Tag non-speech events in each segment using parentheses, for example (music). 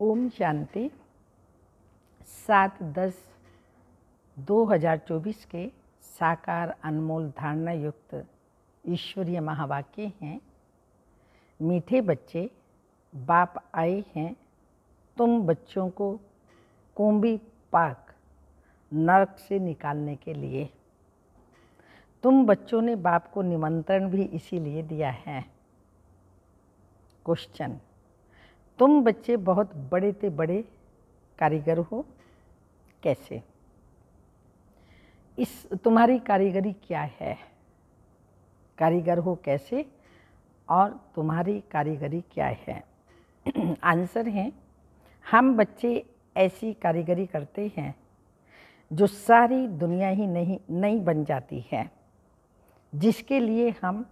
ओम शांति सात दस 2024 के साकार अनमोल धारणा युक्त ईश्वरीय महावाक्य हैं मीठे बच्चे बाप आए हैं तुम बच्चों को कोम्बी पाक नरक से निकालने के लिए तुम बच्चों ने बाप को निमंत्रण भी इसीलिए दिया है क्वेश्चन तुम बच्चे बहुत बड़े से बड़े कारीगर हो कैसे इस तुम्हारी कारीगरी क्या है कारीगर हो कैसे और तुम्हारी कारीगरी क्या है (clears throat) आंसर है हम बच्चे ऐसी कारीगरी करते हैं जो सारी दुनिया ही नहीं नहीं बन जाती है जिसके लिए हम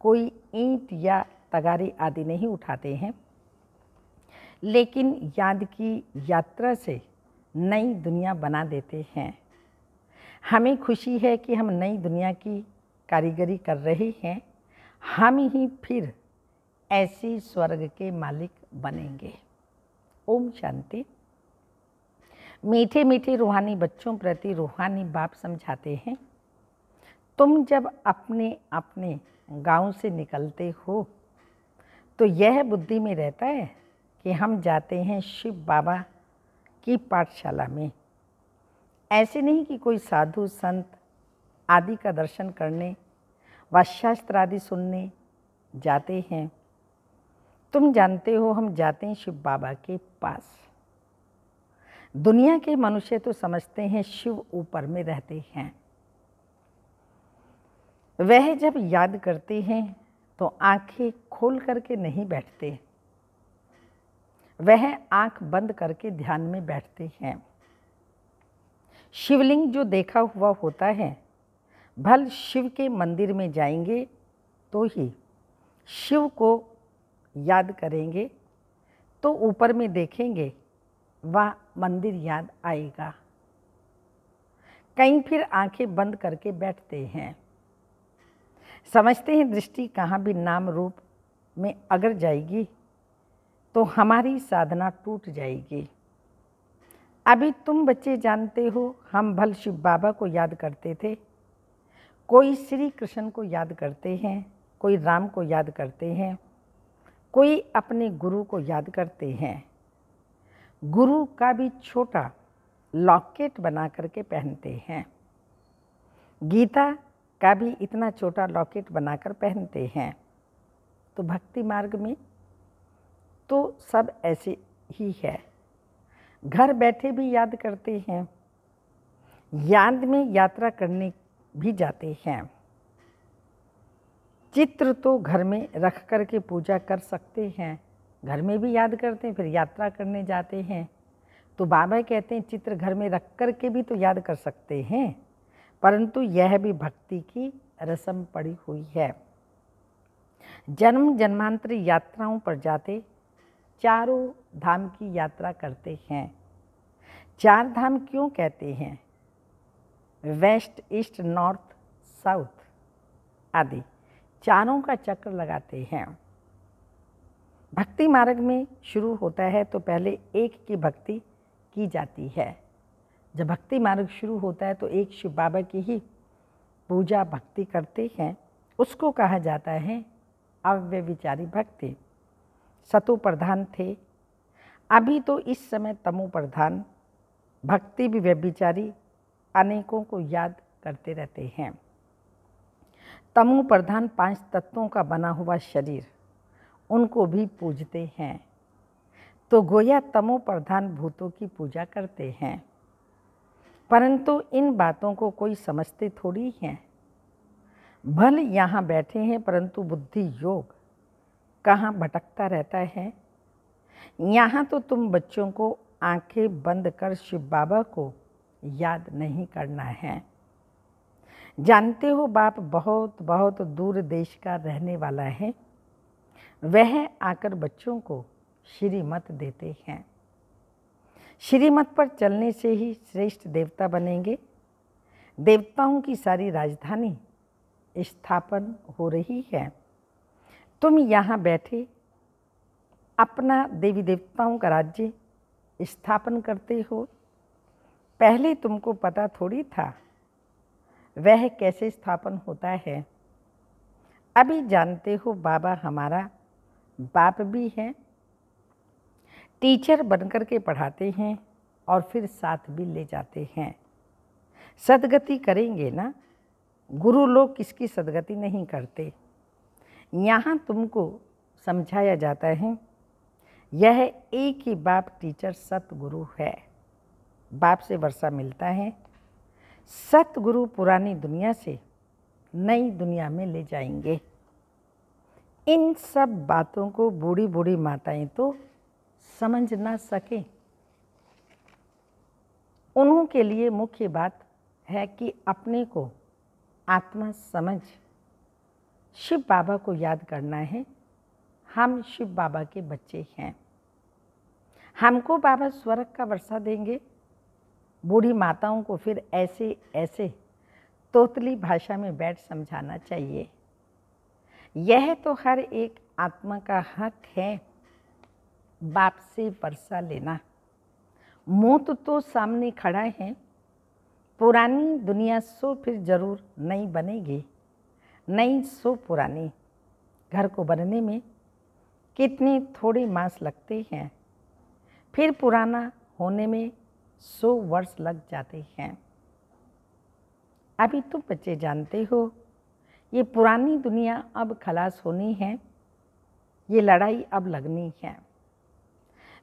कोई ईंट या तगारी आदि नहीं उठाते हैं लेकिन याद की यात्रा से नई दुनिया बना देते हैं हमें खुशी है कि हम नई दुनिया की कारीगरी कर रहे हैं हम ही फिर ऐसे स्वर्ग के मालिक बनेंगे ओम शांति मीठे मीठे रूहानी बच्चों प्रति रूहानी बाप समझाते हैं तुम जब अपने अपने गांव से निकलते हो तो यह बुद्धि में रहता है कि हम जाते हैं शिव बाबा की पाठशाला में ऐसे नहीं कि कोई साधु संत आदि का दर्शन करने व शास्त्र आदि सुनने जाते हैं तुम जानते हो हम जाते हैं शिव बाबा के पास दुनिया के मनुष्य तो समझते हैं शिव ऊपर में रहते हैं वह जब याद करते हैं तो आंखें खोल करके नहीं बैठते वह आंख बंद करके ध्यान में बैठते हैं शिवलिंग जो देखा हुआ होता है भल शिव के मंदिर में जाएंगे तो ही शिव को याद करेंगे तो ऊपर में देखेंगे वह मंदिर याद आएगा कहीं फिर आंखें बंद करके बैठते हैं समझते हैं दृष्टि कहाँ भी नाम रूप में अगर जाएगी तो हमारी साधना टूट जाएगी अभी तुम बच्चे जानते हो हम भल शिव बाबा को याद करते थे कोई श्री कृष्ण को याद करते हैं कोई राम को याद करते हैं कोई अपने गुरु को याद करते हैं गुरु का भी छोटा लॉकेट बना करके पहनते हैं गीता का भी इतना छोटा लॉकेट बनाकर पहनते हैं तो भक्ति मार्ग में तो सब ऐसे ही है घर बैठे भी याद करते हैं याद में यात्रा करने भी जाते हैं चित्र तो घर में रख कर के पूजा कर सकते हैं घर में भी याद करते हैं फिर यात्रा करने जाते हैं तो बाबा कहते हैं चित्र घर में रख कर के भी तो याद कर सकते हैं परंतु यह भी भक्ति की रस्म पड़ी हुई है जन्म जन्मांतर यात्राओं पर जाते चारों धाम की यात्रा करते हैं चार धाम क्यों कहते हैं वेस्ट ईस्ट नॉर्थ साउथ आदि चारों का चक्र लगाते हैं भक्ति मार्ग में शुरू होता है तो पहले एक की भक्ति की जाती है जब भक्ति मार्ग शुरू होता है तो एक शिव बाबा की ही पूजा भक्ति करते हैं उसको कहा जाता है अव्यविचारी भक्ति सतु प्रधान थे अभी तो इस समय तमु प्रधान भक्ति भी व्यभिचारी अनेकों को याद करते रहते हैं तमु प्रधान पांच तत्वों का बना हुआ शरीर उनको भी पूजते हैं तो गोया तमो प्रधान भूतों की पूजा करते हैं परंतु इन बातों को कोई समझते थोड़ी हैं भल यहाँ बैठे हैं परंतु बुद्धि योग कहाँ भटकता रहता है यहाँ तो तुम बच्चों को आंखें बंद कर शिव बाबा को याद नहीं करना है जानते हो बाप बहुत बहुत दूर देश का रहने वाला है वह आकर बच्चों को श्रीमत देते हैं श्रीमत पर चलने से ही श्रेष्ठ देवता बनेंगे देवताओं की सारी राजधानी स्थापन हो रही है तुम यहाँ बैठे अपना देवी देवताओं का राज्य स्थापन करते हो पहले तुमको पता थोड़ी था वह कैसे स्थापन होता है अभी जानते हो बाबा हमारा बाप भी है टीचर बनकर के पढ़ाते हैं और फिर साथ भी ले जाते हैं सदगति करेंगे ना गुरु लोग किसकी सदगति नहीं करते यहाँ तुमको समझाया जाता है यह एक ही बाप टीचर सतगुरु है बाप से वर्षा मिलता है सतगुरु पुरानी दुनिया से नई दुनिया में ले जाएंगे इन सब बातों को बूढ़ी बूढ़ी माताएं तो समझ ना सकें उन्हों के लिए मुख्य बात है कि अपने को आत्मा समझ शिव बाबा को याद करना है हम शिव बाबा के बच्चे हैं हमको बाबा स्वर्ग का वर्षा देंगे बूढ़ी माताओं को फिर ऐसे ऐसे तोतली भाषा में बैठ समझाना चाहिए यह तो हर एक आत्मा का हक है बाप से वर्षा लेना मौत तो सामने खड़ा है पुरानी दुनिया सो फिर ज़रूर नहीं बनेगी नई सो पुरानी घर को बनने में कितनी थोड़े मास लगते हैं फिर पुराना होने में सौ वर्ष लग जाते हैं अभी तुम बच्चे जानते हो ये पुरानी दुनिया अब खलास होनी है ये लड़ाई अब लगनी है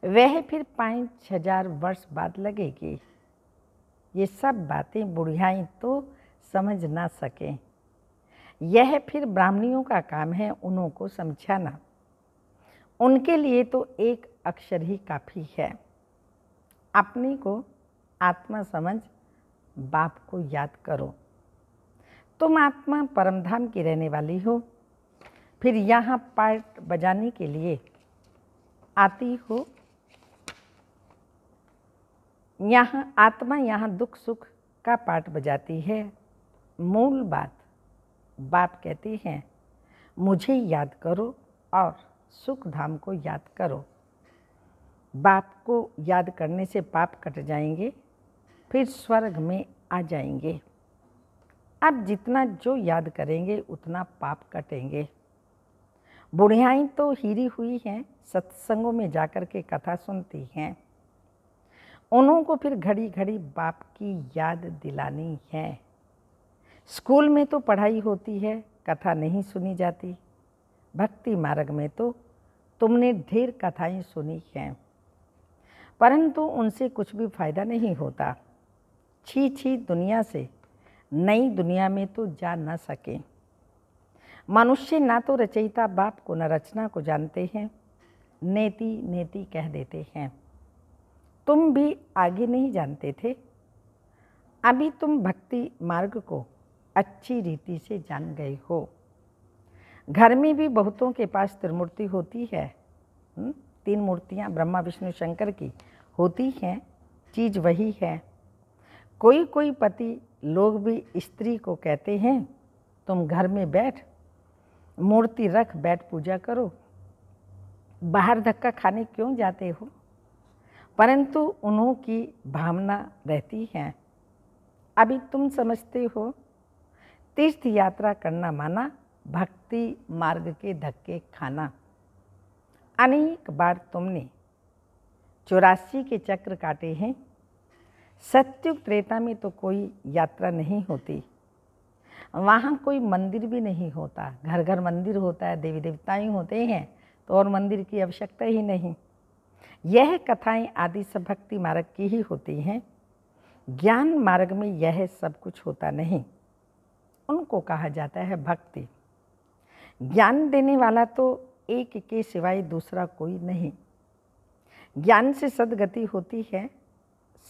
वह फिर पाँच हजार वर्ष बाद लगेगी ये सब बातें बुढ़ियाई तो समझ ना सकें यह फिर ब्राह्मणियों का काम है उन्हों को समझाना उनके लिए तो एक अक्षर ही काफ़ी है अपने को आत्मा समझ बाप को याद करो तुम आत्मा परमधाम की रहने वाली हो फिर यहाँ पार्ट बजाने के लिए आती हो यहाँ आत्मा यहाँ दुख सुख का पाठ बजाती है मूल बात बाप कहती हैं मुझे याद करो और सुख धाम को याद करो बाप को याद करने से पाप कट जाएंगे फिर स्वर्ग में आ जाएंगे अब जितना जो याद करेंगे उतना पाप कटेंगे बुढ़ियाई तो हीरी हुई हैं सत्संगों में जाकर के कथा सुनती हैं उन्हों को फिर घड़ी घड़ी बाप की याद दिलानी है स्कूल में तो पढ़ाई होती है कथा नहीं सुनी जाती भक्ति मार्ग में तो तुमने ढेर कथाएं सुनी हैं परंतु उनसे कुछ भी फायदा नहीं होता छी छी दुनिया से नई दुनिया में तो जा न सकें मनुष्य ना तो रचयिता बाप को न रचना को जानते हैं नेति नेति कह देते हैं तुम भी आगे नहीं जानते थे अभी तुम भक्ति मार्ग को अच्छी रीति से जान गए हो घर में भी बहुतों के पास त्रिमूर्ति होती है हम्म, तीन मूर्तियाँ ब्रह्मा विष्णु शंकर की होती हैं चीज वही है कोई कोई पति लोग भी स्त्री को कहते हैं तुम घर में बैठ मूर्ति रख बैठ पूजा करो बाहर धक्का खाने क्यों जाते हो परंतु उन्हों की भावना रहती है अभी तुम समझते हो तीर्थ यात्रा करना माना भक्ति मार्ग के धक्के खाना अनेक बार तुमने चौरासी के चक्र काटे हैं सत्युग त्रेता में तो कोई यात्रा नहीं होती वहाँ कोई मंदिर भी नहीं होता घर घर मंदिर होता है देवी देवताएँ होते हैं तो और मंदिर की आवश्यकता ही नहीं यह कथाएं आदि सब भक्ति मार्ग की ही होती हैं ज्ञान मार्ग में यह सब कुछ होता नहीं उनको कहा जाता है भक्ति ज्ञान देने वाला तो एक के सिवाय दूसरा कोई नहीं ज्ञान से सदगति होती है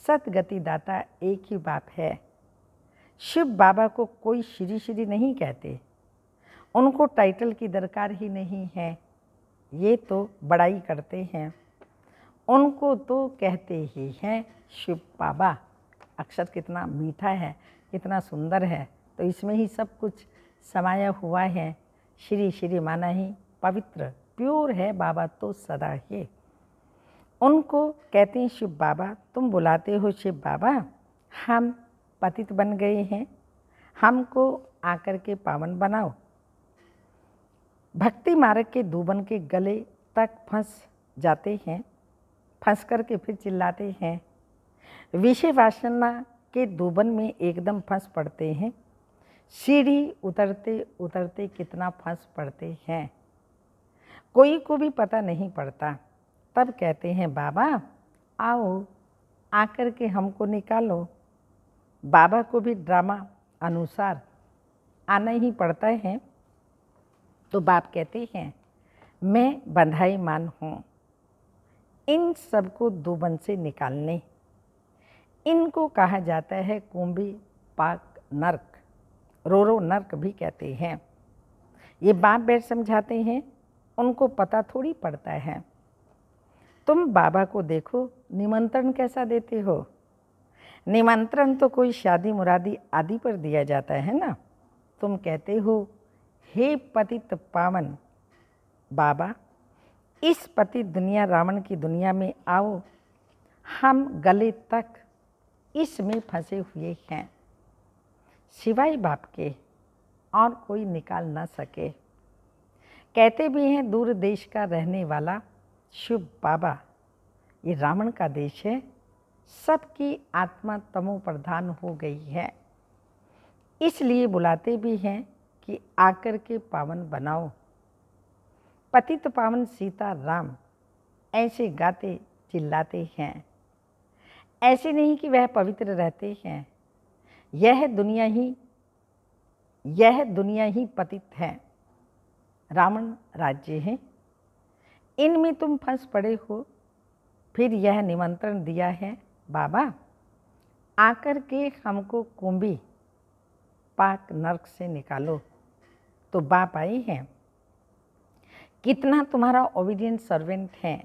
सदगति दाता एक ही बाप है शिव बाबा को कोई श्री श्री नहीं कहते उनको टाइटल की दरकार ही नहीं है ये तो बड़ाई करते हैं उनको तो कहते ही हैं शिव बाबा अक्षर कितना मीठा है कितना सुंदर है तो इसमें ही सब कुछ समाया हुआ है श्री श्री माना ही पवित्र प्योर है बाबा तो सदा है उनको कहते हैं शिव बाबा तुम बुलाते हो शिव बाबा हम पतित बन गए हैं हमको आकर के पावन बनाओ भक्ति मार्ग के दूबन के गले तक फंस जाते हैं फंस करके फिर चिल्लाते हैं विषय वासना के दूबन में एकदम फंस पड़ते हैं सीढ़ी उतरते उतरते कितना फंस पड़ते हैं कोई को भी पता नहीं पड़ता तब कहते हैं बाबा आओ आकर के हमको निकालो बाबा को भी ड्रामा अनुसार आना ही पड़ता है तो बाप कहते हैं मैं बंधाई मान हूँ इन सबको दुबन से निकालने इनको कहा जाता है कुंभी पाक नर्क रोरो नर्क भी कहते हैं ये बाप बैठ समझाते हैं उनको पता थोड़ी पड़ता है तुम बाबा को देखो निमंत्रण कैसा देते हो निमंत्रण तो कोई शादी मुरादी आदि पर दिया जाता है ना तुम कहते हो हे पतित पावन बाबा इस पति दुनिया रावण की दुनिया में आओ हम गले तक इसमें फंसे हुए हैं सिवाय बाप के और कोई निकाल ना सके कहते भी हैं दूर देश का रहने वाला शिव बाबा ये रावण का देश है सबकी आत्मा तमो प्रधान हो गई है इसलिए बुलाते भी हैं कि आकर के पावन बनाओ पतित पावन सीता राम ऐसे गाते चिल्लाते हैं ऐसे नहीं कि वह पवित्र रहते हैं यह दुनिया ही यह दुनिया ही पतित है रावण राज्य है इनमें तुम फंस पड़े हो फिर यह निमंत्रण दिया है बाबा आकर के हमको कुंभी पाक नरक से निकालो तो बाप आई है कितना तुम्हारा ओबीडियंट सर्वेंट है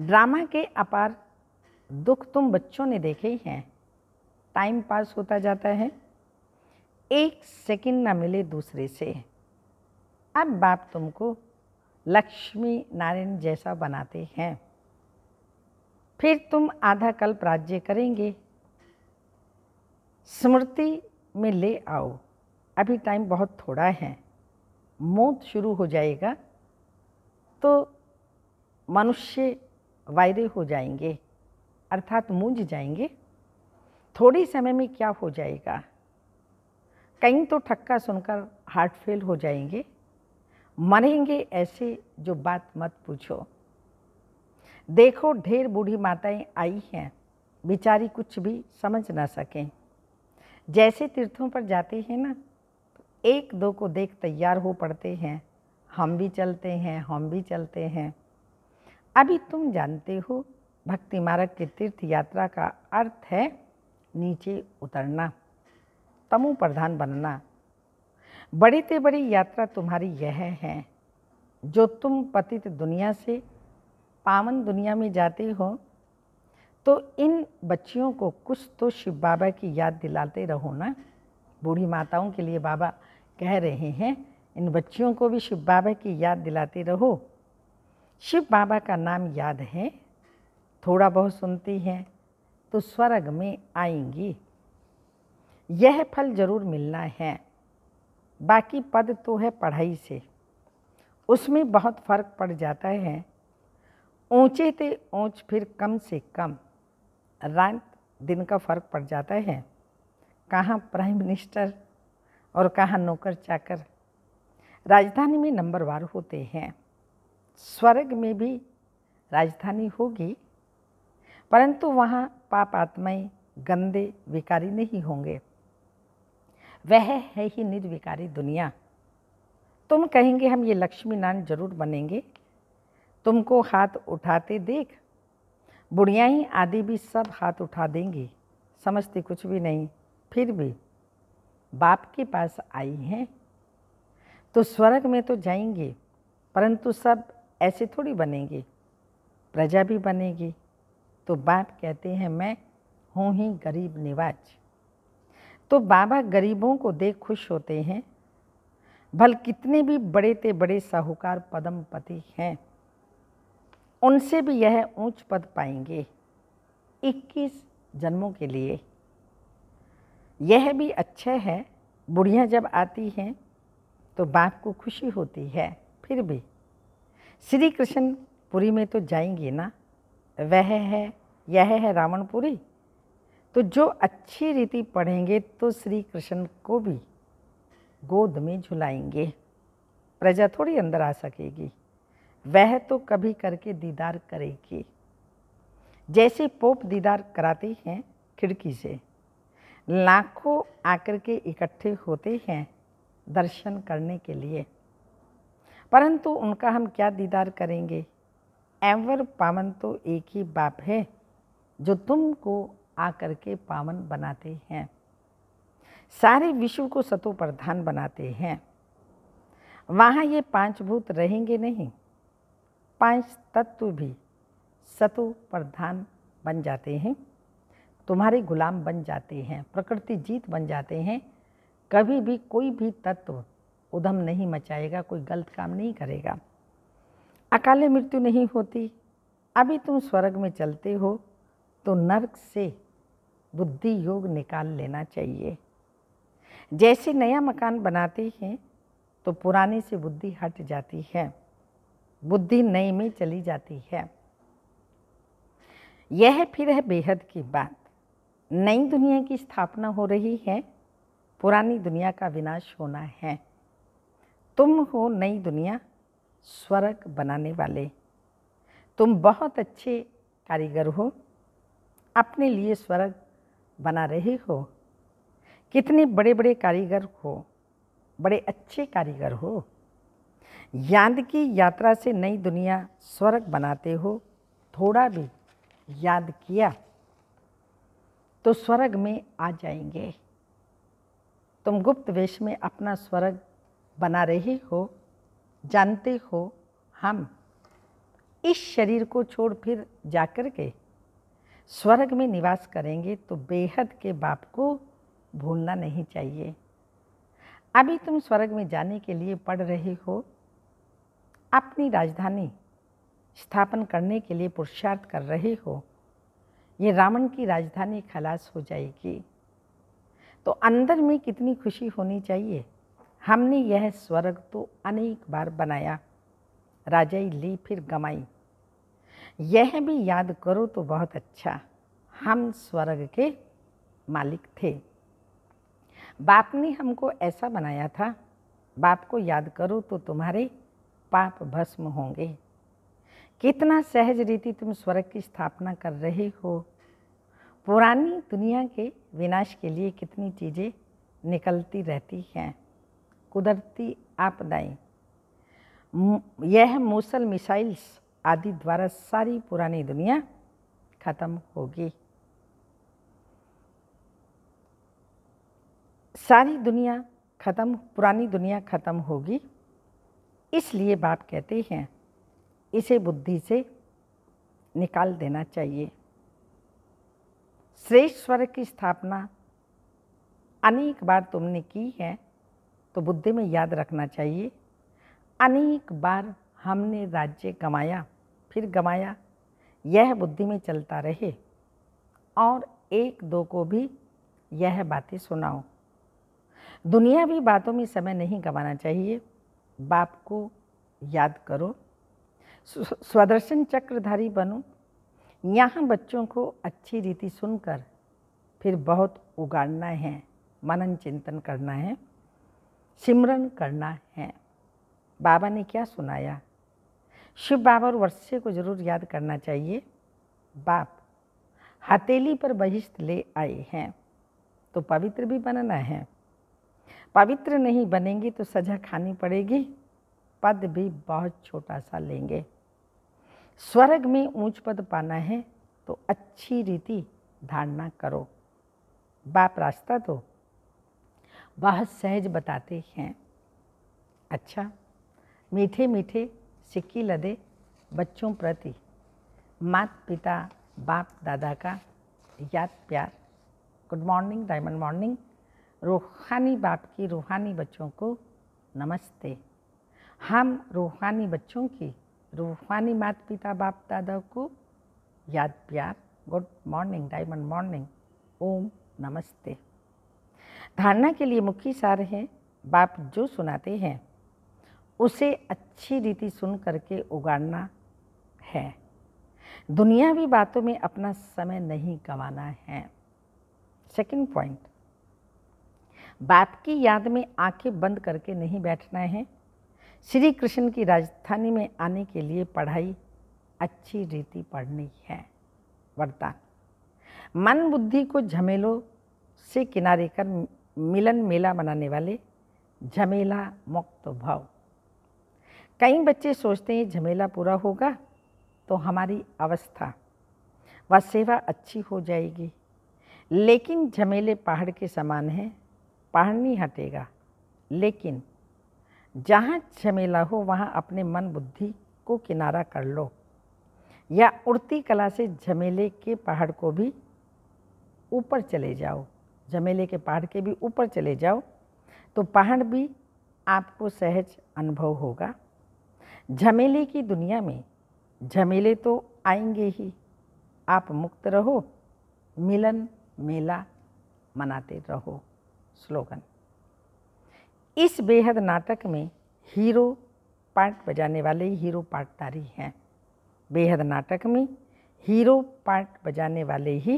ड्रामा के अपार दुख तुम बच्चों ने देखे ही हैं टाइम पास होता जाता है एक सेकंड ना मिले दूसरे से अब बाप तुमको लक्ष्मी नारायण जैसा बनाते हैं फिर तुम आधा कल्प राज्य करेंगे स्मृति में ले आओ अभी टाइम बहुत थोड़ा है मौत शुरू हो जाएगा तो मनुष्य वायरे हो जाएंगे अर्थात मूंज जाएंगे थोड़े समय में क्या हो जाएगा कहीं तो ठक्का सुनकर हार्ट फेल हो जाएंगे मरेंगे ऐसे जो बात मत पूछो देखो ढेर बूढ़ी माताएं आई हैं बेचारी कुछ भी समझ ना सकें जैसे तीर्थों पर जाते हैं ना एक दो को देख तैयार हो पड़ते हैं हम भी चलते हैं हम भी चलते हैं अभी तुम जानते हो भक्ति मार्ग की तीर्थ यात्रा का अर्थ है नीचे उतरना तमो प्रधान बनना बड़ी से बड़ी यात्रा तुम्हारी यह है जो तुम पतित दुनिया से पावन दुनिया में जाते हो तो इन बच्चियों को कुछ तो शिव बाबा की याद दिलाते रहो ना बूढ़ी माताओं के लिए बाबा कह रहे हैं इन बच्चियों को भी शिव बाबा की याद दिलाते रहो शिव बाबा का नाम याद है थोड़ा बहुत सुनती हैं तो स्वर्ग में आएंगी यह फल जरूर मिलना है बाकी पद तो है पढ़ाई से उसमें बहुत फर्क पड़ जाता है ऊंचे थे ऊंच फिर कम से कम रात दिन का फर्क पड़ जाता है कहाँ प्राइम मिनिस्टर और कहाँ नौकर चाकर राजधानी में नंबर वार होते हैं स्वर्ग में भी राजधानी होगी परंतु वहाँ पाप आत्माएं गंदे विकारी नहीं होंगे वह है ही निर्विकारी दुनिया तुम कहेंगे हम ये लक्ष्मी नारायण जरूर बनेंगे तुमको हाथ उठाते देख बुढ़िया ही आदि भी सब हाथ उठा देंगी समझती कुछ भी नहीं फिर भी बाप के पास आई हैं तो स्वर्ग में तो जाएंगे परंतु सब ऐसे थोड़ी बनेंगे प्रजा भी बनेगी तो बाप कहते हैं मैं हूँ ही गरीब निवाज तो बाबा गरीबों को देख खुश होते हैं भल कितने भी बड़े ते बड़े साहूकार पदमपति हैं उनसे भी यह ऊंच पद पाएंगे 21 जन्मों के लिए यह भी अच्छा है बुढ़िया जब आती हैं तो बाप को खुशी होती है फिर भी श्री कृष्ण पुरी में तो जाएंगे ना वह है यह है रावणपुरी तो जो अच्छी रीति पढ़ेंगे तो श्री कृष्ण को भी गोद में झुलाएंगे प्रजा थोड़ी अंदर आ सकेगी वह तो कभी करके दीदार करेगी जैसे पोप दीदार कराते हैं खिड़की से लाखों आकर के इकट्ठे होते हैं दर्शन करने के लिए परंतु उनका हम क्या दीदार करेंगे एवर पावन तो एक ही बाप है जो तुमको आकर के पावन बनाते हैं सारे विश्व को सतो प्रधान बनाते हैं वहाँ ये पांच भूत रहेंगे नहीं पांच तत्व भी सतो प्रधान बन जाते हैं तुम्हारे गुलाम बन जाते हैं प्रकृति जीत बन जाते हैं कभी भी कोई भी तत्व उधम नहीं मचाएगा कोई गलत काम नहीं करेगा अकाले मृत्यु नहीं होती अभी तुम स्वर्ग में चलते हो तो नर्क से बुद्धि योग निकाल लेना चाहिए जैसे नया मकान बनाते हैं तो पुराने से बुद्धि हट जाती है बुद्धि नई में चली जाती है यह फिर है बेहद की बात नई दुनिया की स्थापना हो रही है पुरानी दुनिया का विनाश होना है तुम हो नई दुनिया स्वर्ग बनाने वाले तुम बहुत अच्छे कारीगर हो अपने लिए स्वर्ग बना रहे हो कितने बड़े बड़े कारीगर हो बड़े अच्छे कारीगर हो याद की यात्रा से नई दुनिया स्वर्ग बनाते हो थोड़ा भी याद किया तो स्वर्ग में आ जाएंगे तुम गुप्त वेश में अपना स्वर्ग बना रहे हो जानते हो हम इस शरीर को छोड़ फिर जाकर के स्वर्ग में निवास करेंगे तो बेहद के बाप को भूलना नहीं चाहिए अभी तुम स्वर्ग में जाने के लिए पढ़ रहे हो अपनी राजधानी स्थापन करने के लिए पुरुषार्थ कर रहे हो ये रावण की राजधानी खलास हो जाएगी तो अंदर में कितनी खुशी होनी चाहिए हमने यह स्वर्ग तो अनेक बार बनाया राजाई ली फिर गमाई यह भी याद करो तो बहुत अच्छा हम स्वर्ग के मालिक थे बाप ने हमको ऐसा बनाया था बाप को याद करो तो तुम्हारे पाप भस्म होंगे कितना सहज रीति तुम स्वर्ग की स्थापना कर रहे हो पुरानी दुनिया के विनाश के लिए कितनी चीज़ें निकलती रहती हैं कुदरती आपदाएं यह मूसल मिसाइल्स आदि द्वारा सारी पुरानी दुनिया खत्म होगी सारी दुनिया ख़त्म पुरानी दुनिया ख़त्म होगी इसलिए बाप कहते हैं इसे बुद्धि से निकाल देना चाहिए श्रेष्ठ स्वर की स्थापना अनेक बार तुमने की है तो बुद्धि में याद रखना चाहिए अनेक बार हमने राज्य गमाया फिर गमाया यह बुद्धि में चलता रहे और एक दो को भी यह बातें सुनाओ दुनिया भी बातों में समय नहीं गंवाना चाहिए बाप को याद करो स्वदर्शन चक्रधारी बनो यहाँ बच्चों को अच्छी रीति सुनकर फिर बहुत उगाड़ना है मनन चिंतन करना है सिमरन करना है बाबा ने क्या सुनाया शिव बाबा और वर्षे को जरूर याद करना चाहिए बाप हथेली पर बहिष्ठ ले आए हैं तो पवित्र भी बनना है पवित्र नहीं बनेंगे तो सजा खानी पड़ेगी पद भी बहुत छोटा सा लेंगे स्वर्ग में ऊंच पद पाना है तो अच्छी रीति धारणा करो बाप रास्ता दो बहुत सहज बताते हैं अच्छा मीठे मीठे सिक्की लदे बच्चों प्रति मात पिता बाप दादा का याद प्यार गुड मॉर्निंग डायमंड मॉर्निंग रूहानी बाप की रूहानी बच्चों को नमस्ते हम रूहानी बच्चों की रूहानी मात पिता बाप दादा को याद प्यार गुड मॉर्निंग डायमंड मॉर्निंग ओम नमस्ते धारणा के लिए मुख्य सार हैं बाप जो सुनाते हैं उसे अच्छी रीति सुन करके उगाड़ना है दुनियावी बातों में अपना समय नहीं गंवाना है सेकंड पॉइंट बाप की याद में आंखें बंद करके नहीं बैठना है श्री कृष्ण की राजधानी में आने के लिए पढ़ाई अच्छी रीति पढ़नी है वरदान मन बुद्धि को झमेलों से किनारे कर मिलन मेला मनाने वाले झमेला मुक्त भाव कई बच्चे सोचते हैं झमेला पूरा होगा तो हमारी अवस्था व सेवा अच्छी हो जाएगी लेकिन झमेले पहाड़ के समान हैं पहाड़ नहीं हटेगा लेकिन जहाँ झमेला हो वहाँ अपने मन बुद्धि को किनारा कर लो या उड़ती कला से झमेले के पहाड़ को भी ऊपर चले जाओ जमेले के पहाड़ के भी ऊपर चले जाओ तो पहाड़ भी आपको सहज अनुभव होगा झमेले की दुनिया में झमेले तो आएंगे ही आप मुक्त रहो मिलन मेला मनाते रहो स्लोगन इस बेहद नाटक में हीरो पार्ट बजाने वाले हीरो पार्टधारी हैं बेहद नाटक में हीरो पार्ट बजाने वाले ही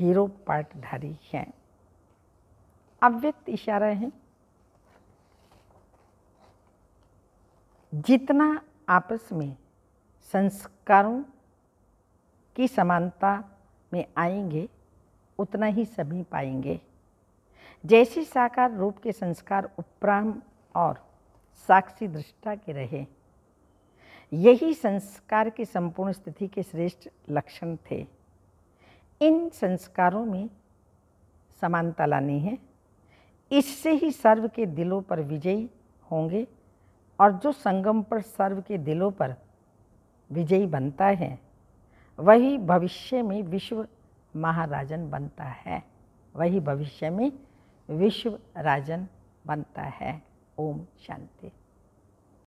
हीरो पाटधारी हैं अव्यक्त इशारा है जितना आपस में संस्कारों की समानता में आएंगे उतना ही सभी पाएंगे जैसे साकार रूप के संस्कार उपराम और साक्षी दृष्टा के रहे यही संस्कार की संपूर्ण स्थिति के श्रेष्ठ लक्षण थे इन संस्कारों में समानता लानी है इससे ही सर्व के दिलों पर विजयी होंगे और जो संगम पर सर्व के दिलों पर विजयी बनता है वही भविष्य में विश्व महाराजन बनता है वही भविष्य में विश्व राजन बनता है ओम शांति